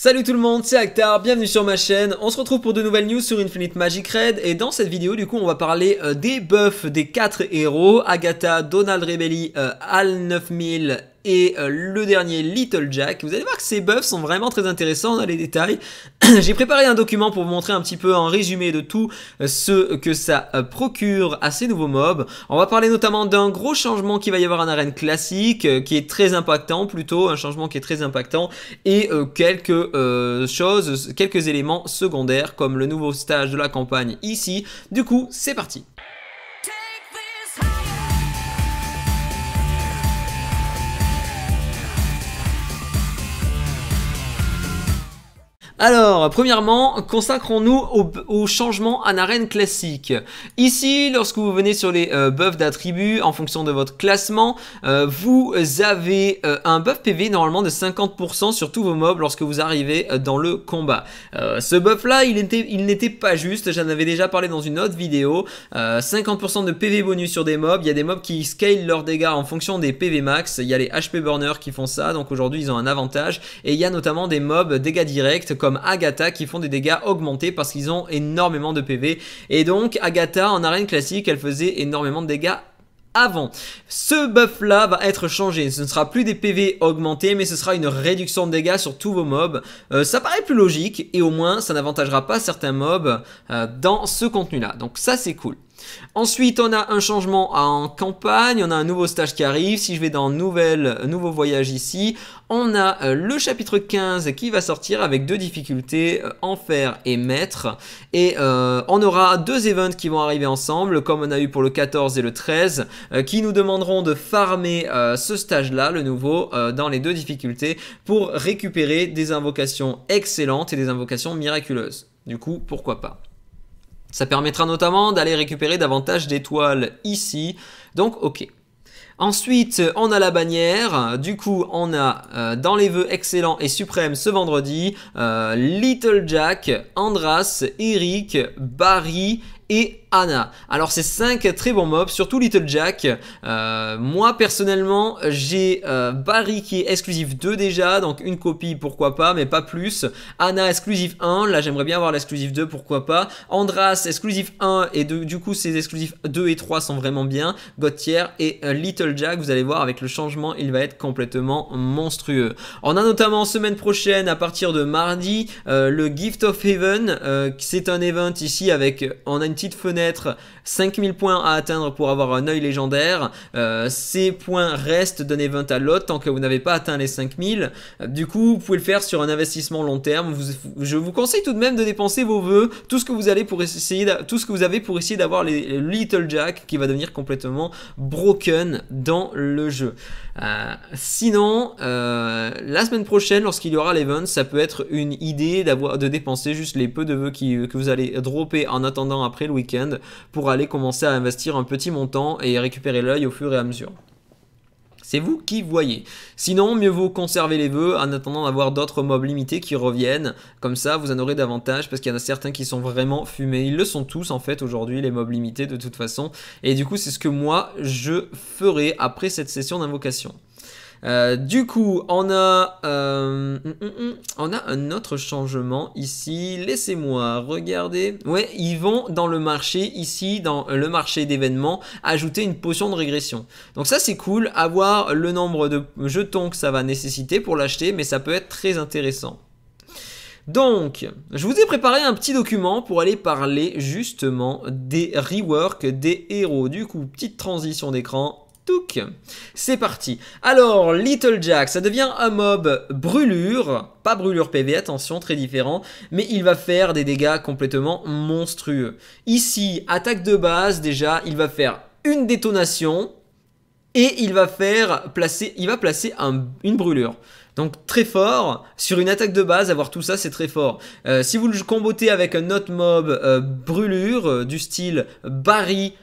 Salut tout le monde, c'est Actar, bienvenue sur ma chaîne. On se retrouve pour de nouvelles news sur Infinite Magic Red et dans cette vidéo du coup on va parler euh, des buffs des 4 héros, Agatha, Donald Rebelli, euh, Al 9000 et euh, le dernier Little Jack. Vous allez voir que ces buffs sont vraiment très intéressants, dans les détails. J'ai préparé un document pour vous montrer un petit peu en résumé de tout euh, ce que ça euh, procure à ces nouveaux mobs. On va parler notamment d'un gros changement qui va y avoir en arène classique, qui est très impactant plutôt, un changement qui est très impactant, et quelques choses, quelques éléments secondaires comme le nouveau stage de la campagne ici. Du coup, c'est parti Alors, premièrement, consacrons-nous au, au, changement en arène classique. Ici, lorsque vous venez sur les euh, buffs d'attributs, en fonction de votre classement, euh, vous avez euh, un buff PV normalement de 50% sur tous vos mobs lorsque vous arrivez dans le combat. ce buff-là, il n'était il pas juste, j'en avais déjà parlé dans une autre vidéo. 50% de PV bonus sur des mobs, il y a des mobs qui scalent leurs dégâts en fonction des PV max, il y a les HP burners qui font ça, donc aujourd'hui ils ont un avantage, et il y a notamment des mobs dégâts directs comme Agatha qui font des dégâts augmentés parce qu'ils ont énormément de PV. Et donc Agatha en arène classique, elle faisait énormément de dégâts avant. Ce buff là va être changé, ce ne sera plus des PV augmentés mais ce sera une réduction de dégâts sur tous vos mobs. Euh, ça paraît plus logique et au moins ça n'avantagera pas certains mobs euh, dans ce contenu là. Donc ça c'est cool. Ensuite, on a un changement en campagne, on a un nouveau stage qui arrive. Si je vais dans nouveau voyage ici, on a euh, le chapitre 15 qui va sortir avec deux difficultés, euh, enfer et maître. Et euh, on aura deux events qui vont arriver ensemble, comme on a eu pour le 14 et le 13, qui nous demanderont de farmer ce stage-là, le nouveau, dans les deux difficultés, pour récupérer des invocations excellentes et des invocations miraculeuses. Du coup, pourquoi pas ça permettra notamment d'aller récupérer davantage d'étoiles ici, donc ok. Ensuite, on a la bannière. Du coup, on a euh, dans les vœux excellents et suprêmes ce vendredi euh, Little Jack, Andras, Eric, Barry et Anna. Alors c'est cinq très bons mobs, surtout Little Jack. Euh, moi personnellement j'ai euh, Barry qui est exclusif 2 déjà, donc une copie pourquoi pas, mais pas plus. Anna exclusif 1, là j'aimerais bien avoir l'exclusif 2, pourquoi pas. Andras exclusif 1 et 2, du coup ces exclusifs 2 et 3 sont vraiment bien. Gauthier et euh, Little Jack, vous allez voir avec le changement il va être complètement monstrueux. On a notamment semaine prochaine à partir de mardi euh, le Gift of Heaven, c'est un event ici avec, on a une petite fenêtre, 5000 points à atteindre pour avoir un œil légendaire. Euh, ces points restent d'un event à l'autre tant que vous n'avez pas atteint les 5000. Euh, du coup, vous pouvez le faire sur un investissement long terme. je vous conseille tout de même de dépenser vos vœux, tout ce que vous allez pour essayer, tout ce que vous avez pour essayer d'avoir les, Little Jack qui va devenir complètement broken dans le jeu. Euh, sinon, la semaine prochaine, lorsqu'il y aura l'event, ça peut être une idée d'avoir de dépenser juste les peu de vœux que vous allez dropper en attendant après le week-end pour aller commencer à investir un petit montant et récupérer l'œil au fur et à mesure. C'est vous qui voyez. Sinon, mieux vaut conserver les vœux en attendant d'avoir d'autres mobs limités qui reviennent. Comme ça, vous en aurez davantage parce qu'il y en a certains qui sont vraiment fumés. Ils le sont tous en fait aujourd'hui, les mobs limités de toute façon. Et du coup, c'est ce que moi, je ferai après cette session d'invocation. Euh, du coup, on a, euh, hum, hum, hum, on a un autre changement ici. Laissez-moi regarder. Ouais, ils vont dans le marché ici, dans le marché d'événements, ajouter une potion de régression. Donc ça, c'est cool. Avoir le nombre de jetons que ça va nécessiter pour l'acheter, mais ça peut être très intéressant. Donc, je vous ai préparé un petit document pour aller parler justement des rework des héros. Du coup, petite transition d'écran, c'est parti. Alors, Little Jack, ça devient un mob brûlure. Pas brûlure PV, attention, très différent. Mais il va faire des dégâts complètement monstrueux. Ici, attaque de base, déjà, il va faire une détonation. Et il va faire placer, il va placer une brûlure. Donc très fort, sur une attaque de base, avoir tout ça c'est très fort. Euh, si vous le combotez avec un autre mob euh, brûlure euh, du style Barry,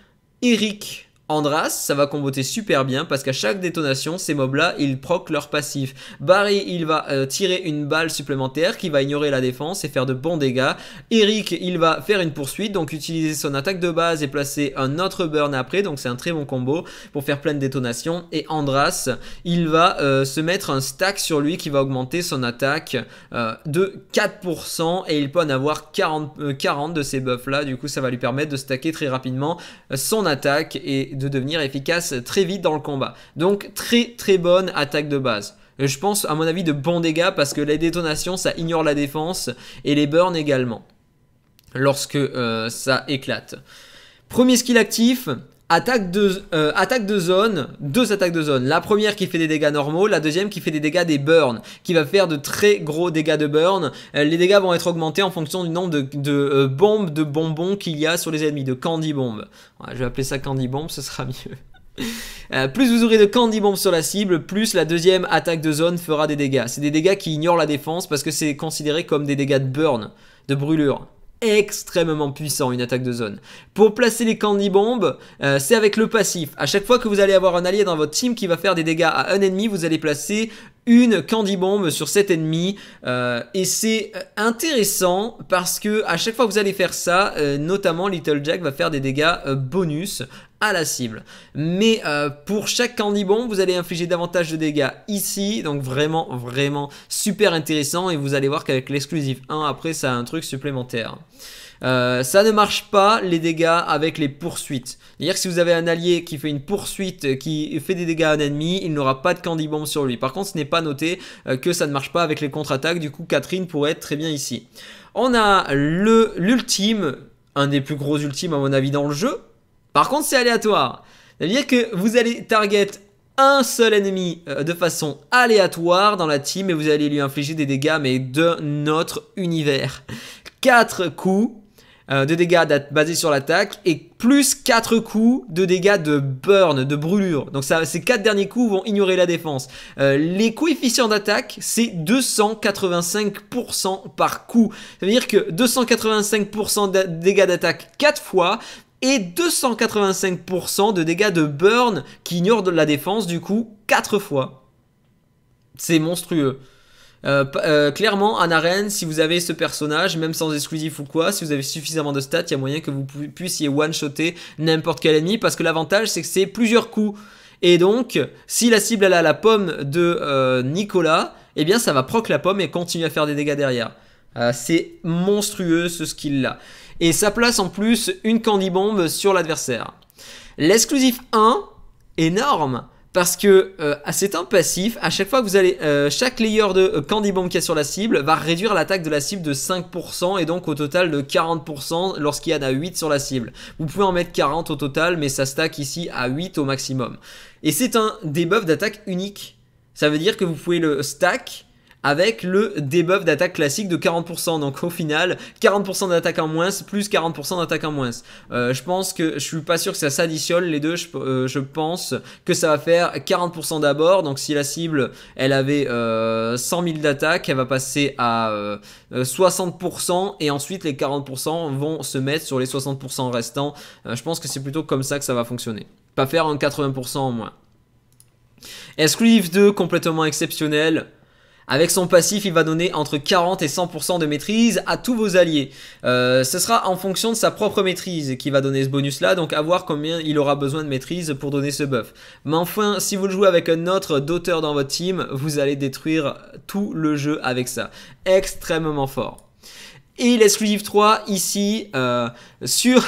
Eric, Andras, ça va comboter super bien parce qu'à chaque détonation, ces mobs-là, ils proc leur passif. Barry, il va euh, tirer une balle supplémentaire qui va ignorer la défense et faire de bons dégâts. Eric, il va faire une poursuite, donc utiliser son attaque de base et placer un autre burn après, donc c'est un très bon combo pour faire plein de détonations. Et Andras, il va euh, se mettre un stack sur lui qui va augmenter son attaque euh, de 4% et il peut en avoir 40, 40 de ces buffs-là. Du coup, ça va lui permettre de stacker très rapidement son attaque et de devenir efficace très vite dans le combat. Donc très très bonne attaque de base. Euh, je pense à mon avis de bons dégâts parce que les détonations ça ignore la défense et les burns également lorsque euh, ça éclate. Premier skill actif, Attaque de, euh, attaque de zone, deux attaques de zone. La première qui fait des dégâts normaux, la deuxième qui fait des dégâts des burns, qui va faire de très gros dégâts de burn. Euh, les dégâts vont être augmentés en fonction du nombre de, euh, bombes, de bonbons qu'il y a sur les ennemis, de candy bombes. Ouais, je vais appeler ça candy bomb, ce sera mieux. plus vous aurez de candy bombes sur la cible, plus la deuxième attaque de zone fera des dégâts. C'est des dégâts qui ignorent la défense parce que c'est considéré comme des dégâts de burn, de brûlure extrêmement puissant une attaque de zone. Pour placer les candy bombes, euh, c'est avec le passif. À chaque fois que vous allez avoir un allié dans votre team qui va faire des dégâts à un ennemi, vous allez placer une candy bombe sur cet ennemi euh, et c'est euh, intéressant parce que à chaque fois que vous allez faire ça, notamment Little Jack va faire des dégâts bonus la cible. Mais euh, pour chaque candy vous allez infliger davantage de dégâts ici. Donc vraiment, vraiment super intéressant. Et vous allez voir qu'avec l'exclusif 1, après, ça a un truc supplémentaire. Euh, ça ne marche pas les dégâts avec les poursuites. C'est-à-dire que si vous avez un allié qui fait une poursuite, qui fait des dégâts à un ennemi, il n'aura pas de candy sur lui. Par contre, ce n'est pas noté euh, que ça ne marche pas avec les contre-attaques. Du coup, Catherine pourrait être très bien ici. On a l'ultime, un des plus gros ultimes à mon avis dans le jeu, par contre, c'est aléatoire. C'est-à-dire que vous allez target un seul ennemi euh, de façon aléatoire dans la team et vous allez lui infliger des dégâts, mais de notre univers. 4 coups euh, de dégâts basés sur l'attaque et plus 4 coups de dégâts de burn, de brûlure. Donc ces 4 derniers coups vont ignorer la défense. Euh, les coefficients d'attaque, c'est 285% par coup. Ça veut dire que 285% de dégâts d'attaque 4 fois, et 285% de dégâts de burn qui ignorent de la défense du coup 4 fois. C'est monstrueux. Euh, euh, clairement, en arène, si vous avez ce personnage, même sans exclusif ou quoi, si vous avez suffisamment de stats, il y a moyen que vous puissiez one-shotter n'importe quel ennemi, parce que l'avantage, c'est que c'est plusieurs coups. Et donc, si la cible elle a la pomme de euh, Nicolas, eh bien ça va proc la pomme et continuer à faire des dégâts derrière. c'est monstrueux ce skill-là et ça place en plus une candy bombe sur l'adversaire. L'exclusif 1, énorme, parce que c'est euh, un passif, à chaque fois que vous allez, euh, chaque layer de euh, candy bomb qu'il y a sur la cible va réduire l'attaque de la cible de 5% et donc au total de 40% lorsqu'il y en a 8 sur la cible. Vous pouvez en mettre 40 au total mais ça stack ici à 8 au maximum. Et c'est un debuff d'attaque unique, ça veut dire que vous pouvez le stack avec le debuff d'attaque classique de 40%. Donc au final, 40% d'attaque en moins plus 40% d'attaque en moins. Euh, je pense que je suis pas sûr que ça s'additionne les deux. Je, euh, pense que ça va faire 40% d'abord. Donc si la cible elle avait 100 euh, 000 d'attaque, elle va passer à 60% et ensuite les 40% vont se mettre sur les 60% restants. je pense que c'est plutôt comme ça que ça va fonctionner. Pas faire un 80% en moins. Esclave 2 complètement exceptionnel. Avec son passif, il va donner entre 40 et 100% de maîtrise à tous vos alliés. Euh, ce sera en fonction de sa propre maîtrise qui va donner ce bonus-là, donc à voir combien il aura besoin de maîtrise pour donner ce buff. Mais enfin, si vous le jouez avec un autre d'auteur dans votre team, vous allez détruire tout le jeu avec ça. Extrêmement fort. Et l'exclusive 3, ici, euh, sur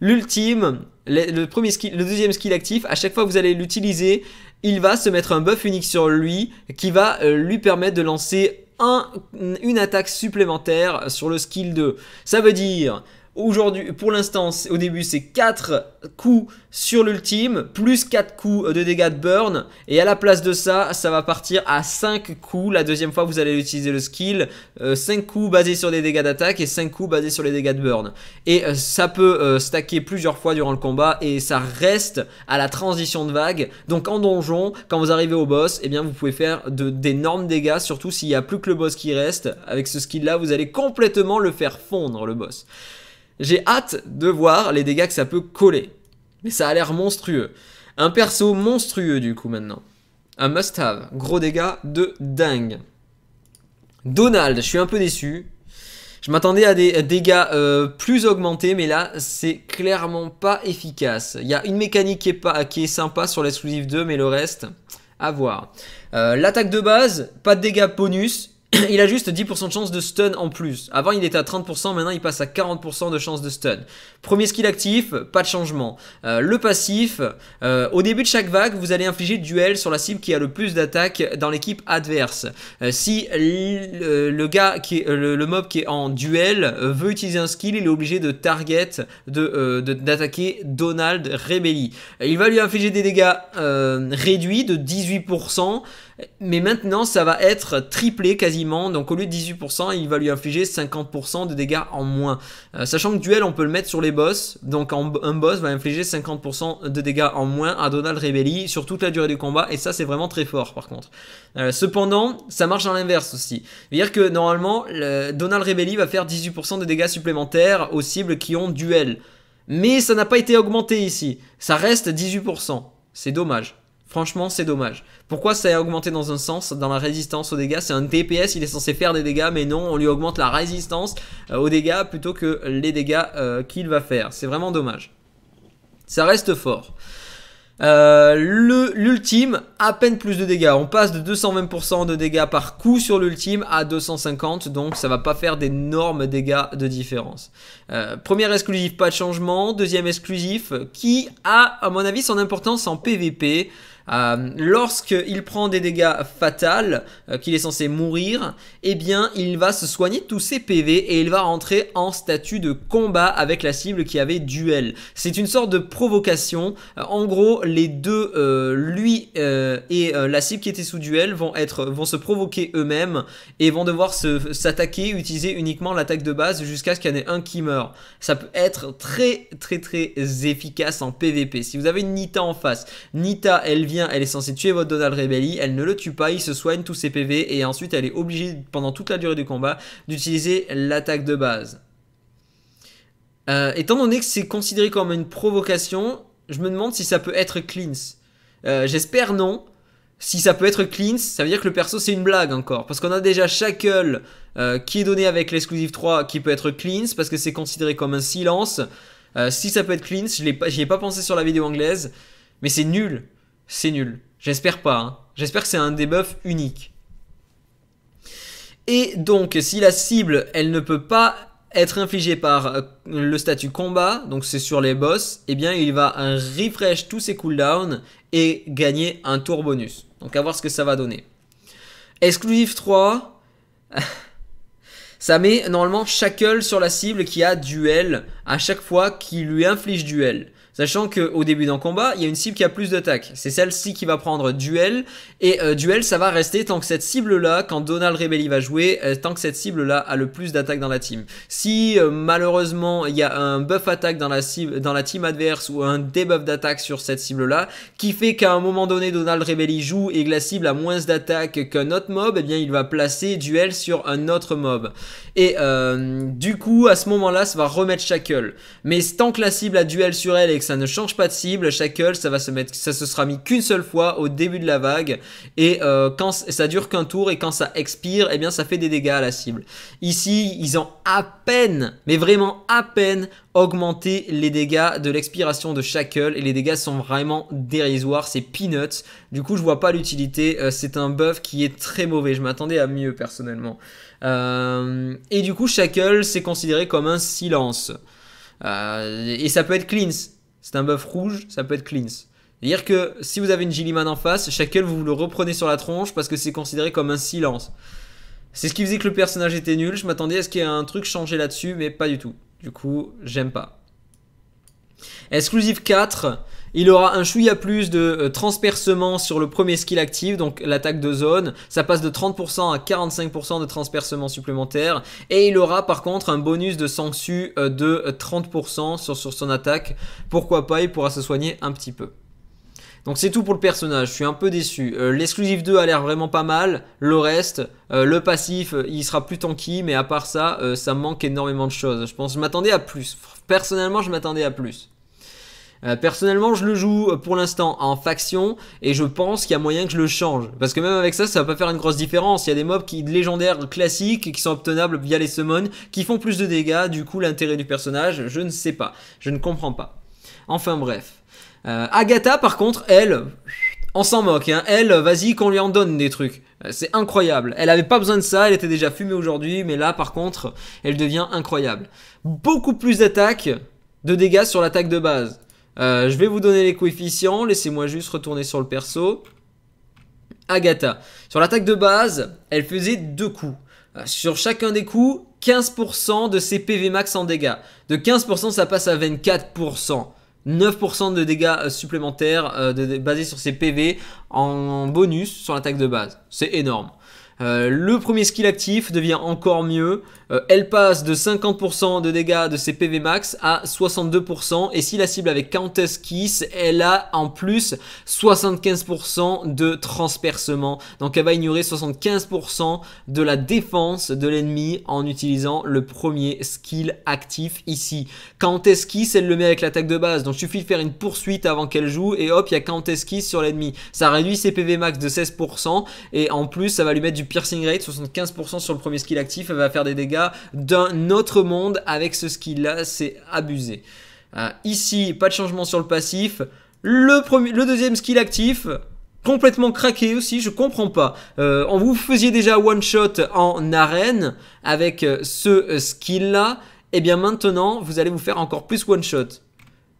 l'ultime, le, premier skill, le deuxième skill actif, à chaque fois vous allez l'utiliser, il va se mettre un buff unique sur lui qui va euh, lui permettre de lancer une attaque supplémentaire sur le skill 2. Ça veut dire Aujourd'hui, pour l'instant, au début, c'est 4 coups sur l'ultime, plus 4 coups de dégâts de burn. Et à la place de ça, ça va partir à 5 coups. La deuxième fois, vous allez utiliser le skill. 5 euh, coups basés sur des dégâts d'attaque et 5 coups basés sur les dégâts de burn. Et euh, ça peut euh, stacker plusieurs fois durant le combat et ça reste à la transition de vague. Donc en donjon, quand vous arrivez au boss, eh bien, vous pouvez faire d'énormes dégâts, surtout s'il n'y a plus que le boss qui reste. Avec ce skill-là, vous allez complètement le faire fondre, le boss. J'ai hâte de voir les dégâts que ça peut coller. Mais ça a l'air monstrueux. Un perso monstrueux du coup maintenant. Un must-have. Gros dégâts de dingue. Donald, je suis un peu déçu. Je m'attendais à des dégâts euh, plus augmentés, mais là, c'est clairement pas efficace. Il y a une mécanique qui est, pas, sympa sur l'exclusive 2, mais le reste, à voir. Euh, l'attaque de base, pas de dégâts bonus, il a juste 10% de chance de stun en plus. Avant, il était à 30%, maintenant il passe à 40% de chance de stun. Premier skill actif, pas de changement. Euh, le passif, euh, au début de chaque vague, vous allez infliger duel sur la cible qui a le plus d'attaques dans l'équipe adverse. Euh, si le, gars qui est, le, mob qui est en duel veut utiliser un skill, il est obligé de target, d'attaquer de, d'attaquer Donald Rebelli. Il va lui infliger des dégâts réduits de 18%. Mais maintenant, ça va être triplé quasiment. Donc au lieu de 18%, il va lui infliger 50% de dégâts en moins. Euh, sachant que duel, on peut le mettre sur les boss. Donc un boss va infliger 50% de dégâts en moins à Donald Rebelli sur toute la durée du combat. Et ça, c'est vraiment très fort par contre. Euh, cependant, ça marche dans l'inverse aussi. C'est-à-dire que normalement, Donald Rebelli va faire 18% de dégâts supplémentaires aux cibles qui ont duel. Mais ça n'a pas été augmenté ici. Ça reste 18%. C'est dommage. Franchement, c'est dommage. Pourquoi ça a augmenté dans un sens Dans la résistance aux dégâts, c'est un DPS, il est censé faire des dégâts, mais non, on lui augmente la résistance euh, aux dégâts plutôt que les dégâts euh, qu'il va faire. C'est vraiment dommage. Ça reste fort. Euh, l'ultime, à peine plus de dégâts. On passe de 220% de dégâts par coup sur l'ultime à 250, donc ça va pas faire d'énormes dégâts de différence. Euh, première exclusif, pas de changement. Deuxième exclusif, qui a, à mon avis, son importance en PvP. Euh, Lorsqu'il prend des dégâts fatals, euh, qu'il est censé mourir, eh bien il va se soigner tous ses PV et il va rentrer en statut de combat avec la cible qui avait duel. C'est une sorte de provocation. Euh, en gros, les deux, euh, lui et la cible qui était sous duel, vont, être, vont se provoquer eux-mêmes et vont devoir s'attaquer, utiliser uniquement l'attaque de base jusqu'à ce qu'il y en ait un qui meurt. Ça peut être très très très efficace en PVP. Si vous avez Nita en face, Nita elle vient elle est censée tuer votre Donald Rebelli, elle ne le tue pas, il se soigne tous ses PV, et ensuite elle est obligée, pendant toute la durée du combat, d'utiliser l'attaque de base. Euh, étant donné que c'est considéré comme une provocation, je me demande si ça peut être cleanse. Euh, j'espère non. Si ça peut être cleanse, ça veut dire que le perso c'est une blague encore. Parce qu'on a déjà Shackle euh, qui est donné avec l'exclusive 3 qui peut être cleanse parce que c'est considéré comme un silence. si ça peut être cleanse, je n'y ai, pas pensé sur la vidéo anglaise, mais c'est nul c'est nul. J'espère pas. Hein. J'espère que c'est un debuff unique. Et donc, si la cible, elle ne peut pas être infligée par euh, le statut combat, donc c'est sur les boss, eh bien, il va refresh tous ses cooldowns et gagner un tour bonus. Donc, à voir ce que ça va donner. Exclusive 3. ça met normalement Shackle sur la cible qui a duel à chaque fois qu'il lui inflige duel. Sachant qu'au début d'un combat, il y a une cible qui a plus d'attaque. C'est celle-ci qui va prendre duel et euh, duel, ça va rester tant que cette cible-là, quand Donald Rebelli va jouer, euh, tant que cette cible-là a le plus d'attaques dans la team. Si euh, malheureusement il y a un buff attaque dans la, cible, dans la team adverse ou un debuff d'attaque sur cette cible-là, qui fait qu'à un moment donné Donald Rebelli joue et que la cible a moins d'attaque qu'un autre mob, eh bien il va placer duel sur un autre mob. Et du coup, à ce moment-là, ça va remettre Shackle. Mais tant que la cible a duel sur elle et que ça ne change pas de cible, Shackle, ça va se mettre, ça se sera mis qu'une seule fois au début de la vague et euh, quand ça dure qu'un tour et quand ça expire, eh bien ça fait des dégâts à la cible. Ici, ils ont à peine, mais vraiment à peine, augmenté les dégâts de l'expiration de Shackle. Et les dégâts sont vraiment dérisoires, c'est peanuts. Du coup, je vois pas l'utilité. Euh, c'est un buff qui est très mauvais. Je m'attendais à mieux personnellement. Euh, et du coup, Shackle, c'est considéré comme un silence. et ça peut être cleanse. C'est un buff rouge, ça peut être cleanse. C'est-à-dire que si vous avez une Gilliman en face, chacun vous le reprenez sur la tronche parce que c'est considéré comme un silence. C'est ce qui faisait que le personnage était nul. Je m'attendais à ce qu'il y ait un truc changé là-dessus, mais pas du tout. Du coup, j'aime pas. Exclusive 4, il aura un chouïa plus de euh, transpercement sur le premier skill actif, donc l'attaque de zone. Ça passe de 30% à 45% de transpercement supplémentaire. Et il aura par contre un bonus de sangsu euh, de 30% euh, sur son attaque. Pourquoi pas, il pourra se soigner un petit peu. Donc c'est tout pour le personnage, je suis un peu déçu. Euh, l'exclusif 2 a l'air vraiment pas mal, le reste, euh, le passif, euh, il sera plus tanky, mais à part ça, ça manque énormément de choses. Je pense je m'attendais à plus. Personnellement, je m'attendais à plus. Personnellement, je le joue pour l'instant en faction et je pense qu'il y a moyen que je le change. Parce que même avec ça, ça va pas faire une grosse différence. Il y a des mobs qui légendaires classiques qui sont obtenables via les summons, qui font plus de dégâts. Du coup, l'intérêt du personnage, je ne sais pas. Je ne comprends pas. Enfin bref. Euh, Agatha, par contre, elle, on s'en moque. Hein. Elle, vas-y qu'on lui en donne des trucs. Euh, c'est incroyable. Elle avait pas besoin de ça, elle était déjà fumée aujourd'hui, mais là, par contre, elle devient incroyable. Beaucoup plus d'attaques, de dégâts sur l'attaque de base. Euh, je vais vous donner les coefficients, laissez-moi juste retourner sur le perso. Agatha. Sur l'attaque de base, elle faisait deux coups. Sur chacun des coups, 15% de ses PV max en dégâts. De 15%, ça passe à 24%. 9% de dégâts euh, supplémentaires euh, basés sur ses PV en bonus sur l'attaque de base. C'est énorme. Euh, le premier skill actif devient encore mieux euh, elle passe de 50% de dégâts de ses PV max à 62%. Et si la cible avec Countess Kiss, elle a en plus 75% de transpercement. Donc elle va ignorer 75% de la défense de l'ennemi en utilisant le premier skill actif ici. Countess Kiss, elle le met avec l'attaque de base. Donc il suffit de faire une poursuite avant qu'elle joue et hop, il y a Countess Kiss sur l'ennemi. Ça réduit ses PV max de 16% et en plus, ça va lui mettre du piercing rate, 75% sur le premier skill actif. Elle va faire des dégâts d'un autre monde avec ce skill-là, c'est abusé. Ah, ici, pas de changement sur le passif. Le, premier, le deuxième skill actif, complètement craqué aussi, je comprends pas. Euh, on vous faisiez déjà one shot en arène avec euh, ce euh, skill là, et eh bien maintenant vous allez vous faire encore plus one shot.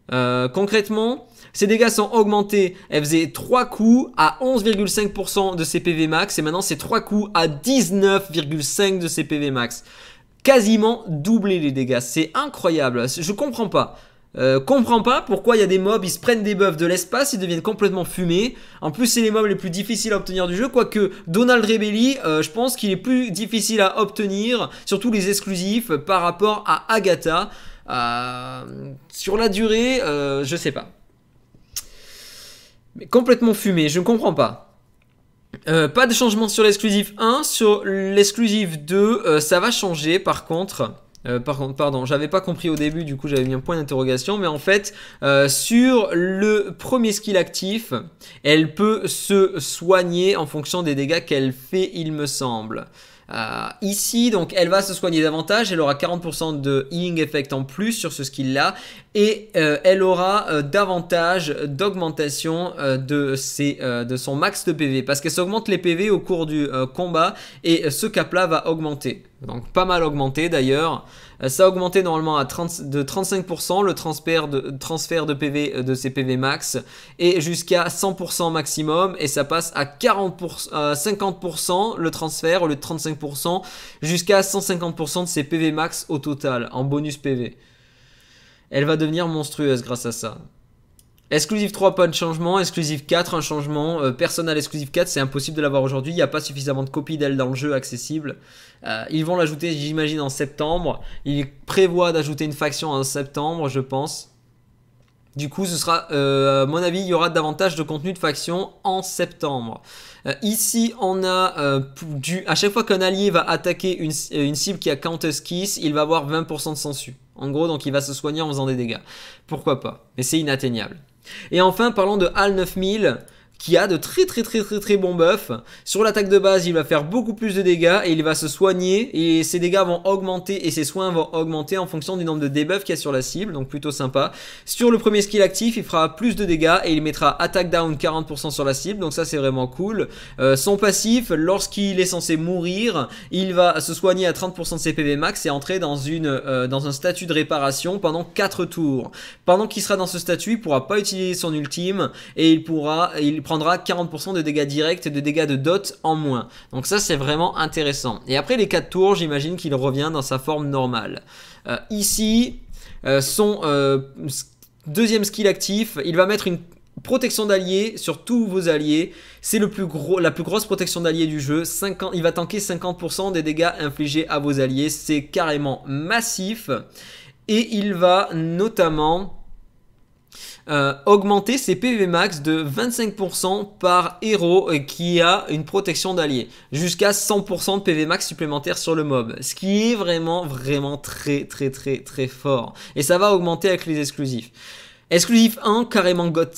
concrètement, ses dégâts sont augmentés. Elle faisait 3 coups à 11,5% de ses PV max et maintenant c'est 3 coups à 19,5 de ses PV max quasiment doubler les dégâts. C'est incroyable. Je comprends pas. Euh, comprends pas pourquoi il y a des mobs, ils se prennent des buffs de l'espace, ils deviennent complètement fumés. En plus, c'est les mobs les plus difficiles à obtenir du jeu, quoique Donald Rebelli, euh, je pense qu'il est plus difficile à obtenir, surtout les exclusifs, par rapport à Agatha. Euh, sur la durée, je sais pas. Mais complètement fumé, je ne comprends pas. Euh, pas de changement sur l'exclusif 1, sur l'exclusif 2, euh, ça va changer par contre. Euh, par contre, pardon, j'avais pas compris au début, du coup j'avais mis un point d'interrogation, mais en fait, sur le premier skill actif, elle peut se soigner en fonction des dégâts qu'elle fait, il me semble. Euh, ici, donc, elle va se soigner davantage. Elle aura 40% de healing effect en plus sur ce skill-là. Et euh, elle aura euh, davantage d'augmentation de, de son max de PV. Parce qu'elle s'augmente les PV au cours du combat. Et ce cap-là va augmenter. Donc, pas mal augmenté d'ailleurs. Euh, ça a augmenté normalement à de 35% le transfert de, transfert de PV euh, de ses PV max et jusqu'à 100% maximum et ça passe à 40 50% euh, le transfert au lieu 35% jusqu'à 150% de ses PV max au total en bonus PV. Elle va devenir monstrueuse grâce à ça. Exclusive 3, pas de changement. Exclusive 4, un changement. personne euh, Personnel Exclusive 4, c'est impossible de l'avoir aujourd'hui. Il n'y a pas suffisamment de copies d'elle dans le jeu accessible. Euh, ils vont l'ajouter, j'imagine, en septembre. Ils prévoient d'ajouter une faction en septembre, je pense. Du coup, ce sera, euh, à mon avis, il y aura davantage de contenu de faction en septembre. ici, on a du, à chaque fois qu'un allié va attaquer une, cible qui a countess kiss il va avoir 20% de sensu. En gros, donc il va se soigner en faisant des dégâts. Pourquoi pas Mais c'est inatteignable. Et enfin, parlons de HAL 9000 qui a de très très très très très bons buffs. Sur l'attaque de base, il va faire beaucoup plus de dégâts et il va se soigner et ses dégâts vont augmenter et ses soins vont augmenter en fonction du nombre de debuffs qu'il y a sur la cible, donc plutôt sympa. Sur le premier skill actif, il fera plus de dégâts et il mettra attaque down 40% sur la cible, donc ça c'est vraiment cool. Euh, son passif, lorsqu'il est censé mourir, il va se soigner à 30% de ses PV max et entrer dans, une, euh, dans un statut de réparation pendant 4 tours. Pendant qu'il sera dans ce statut, il pourra pas utiliser son ultime et il pourra... Il prendra 40% de dégâts directs et de dégâts de dot en moins. Donc ça c'est vraiment intéressant. Et après les 4 tours, j'imagine qu'il revient dans sa forme normale. Euh, ici, euh, son euh, deuxième skill actif, il va mettre une protection d'alliés sur tous vos alliés. C'est le plus gros, la plus grosse protection d'alliés du jeu. 50, il va tanker 50% des dégâts infligés à vos alliés. C'est carrément massif. Et il va notamment euh, augmenter ses PV max de 25% par héros qui a une protection d'allié, jusqu'à 100% de PV max supplémentaire sur le mob, ce qui est vraiment vraiment très très très très fort. Et ça va augmenter avec les exclusifs. Exclusif 1, carrément god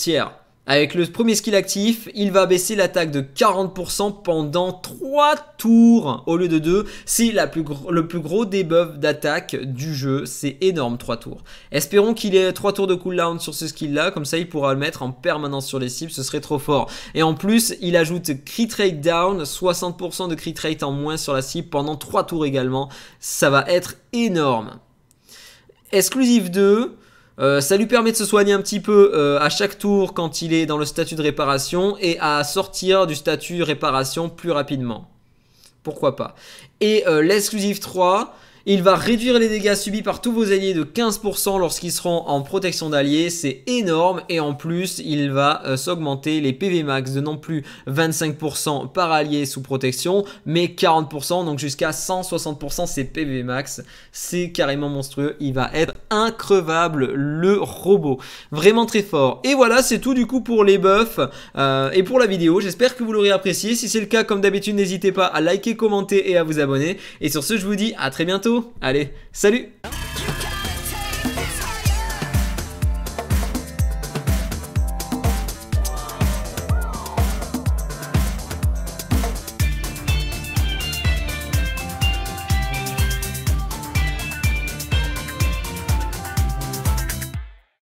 avec le premier skill actif, il va baisser l'attaque de 40% pendant 3 tours au lieu de 2. C'est le plus gros debuff d'attaque du jeu, c'est énorme 3 tours. Espérons qu'il ait 3 tours de cooldown sur ce skill là, comme ça il pourra le mettre en permanence sur les cibles, ce serait trop fort. Et en plus, il ajoute crit rate down, 60% de crit rate en moins sur la cible pendant 3 tours également. Ça va être énorme. Exclusive 2, euh, ça lui permet de se soigner un petit peu euh, à chaque tour quand il est dans le statut de réparation et à sortir du statut réparation plus rapidement. Pourquoi pas. Et euh, l'exclusive 3, il va réduire les dégâts subis par tous vos alliés de 15% lorsqu'ils seront en protection d'alliés. C'est énorme. Et en plus, il va euh, s'augmenter les PV max de non plus 25% par allié sous protection, mais 40%, donc jusqu'à 160% ses PV max. C'est carrément monstrueux. Il va être increvable, le robot. Vraiment très fort. Et voilà, c'est tout du coup pour les buffs euh, et pour la vidéo. J'espère que vous l'aurez apprécié. Si c'est le cas, comme d'habitude, n'hésitez pas à liker, commenter et à vous abonner. Et sur ce, je vous dis à très bientôt. Allez, salut